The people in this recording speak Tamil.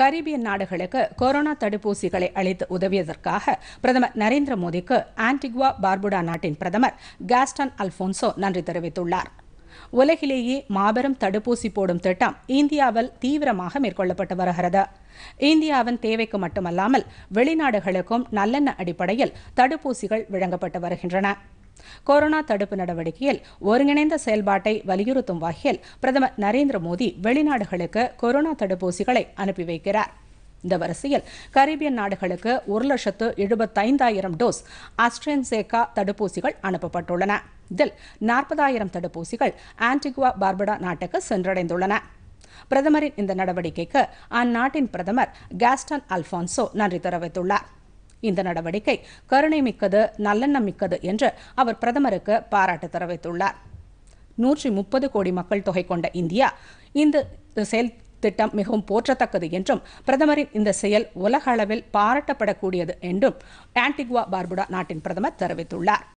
கரீபியன் நாடுகளுக்கு கொரோனா தடுப்பூசிகளை அளித்து உதவியதற்காக பிரதமர் நரேந்திர மோடிக்கு ஆன்டிகுவா பார்புடா நாட்டின் பிரதமர் காஸ்டன் அல்போன்சோ நன்றி தெரிவித்துள்ளார் உலகிலேயே மாபெரும் தடுப்பூசி போடும் திட்டம் இந்தியாவில் தீவிரமாக மேற்கொள்ளப்பட்டு வருகிறது இந்தியாவின் தேவைக்கு மட்டுமல்லாமல் வெளிநாடுகளுக்கும் நல்லெண்ண அடிப்படையில் தடுப்பூசிகள் வழங்கப்பட்டு வருகின்றன கொரோனா தடுப்பு நடவடிக்கையில் ஒருங்கிணைந்த செயல்பாட்டை வலியுறுத்தும் வகையில் பிரதமர் நரேந்திர மோடி வெளிநாடுகளுக்கு கொரோனா தடுப்பூசிகளை அனுப்பி வைக்கிறார் இந்த வரிசையில் கரீபியன் நாடுகளுக்கு ஒரு லட்சத்து எழுபத்தைந்தாயிரம் டோஸ் அஸ்ட்ரென்சேகா தடுப்பூசிகள் அனுப்பப்பட்டுள்ளன இதில் நாற்பதாயிரம் தடுப்பூசிகள் ஆன்டிகுவா பார்படா நாட்டுக்கு சென்றடைந்துள்ளன பிரதமரின் இந்த நடவடிக்கைக்கு அந்நாட்டின் பிரதமர் காஸ்டன் அல்பான்சோ நன்றி தெரிவித்துள்ளார் இந்த நடவடிக்கை கருணை மிக்கது நல்லெண்ணம் மிக்கது என்று அவர் பிரதமருக்கு பாராட்டு தெரிவித்துள்ளார் நூற்றி முப்பது கோடி மக்கள் தொகை கொண்ட இந்தியா இந்த செயல் திட்டம் மிகவும் போற்றத்தக்கது என்றும் பிரதமரின் இந்த செயல் உலக அளவில் பாராட்டப்படக்கூடியது என்றும் ஆன்டிகுவா பார்புடா நாட்டின் பிரதமர் தெரிவித்துள்ளார்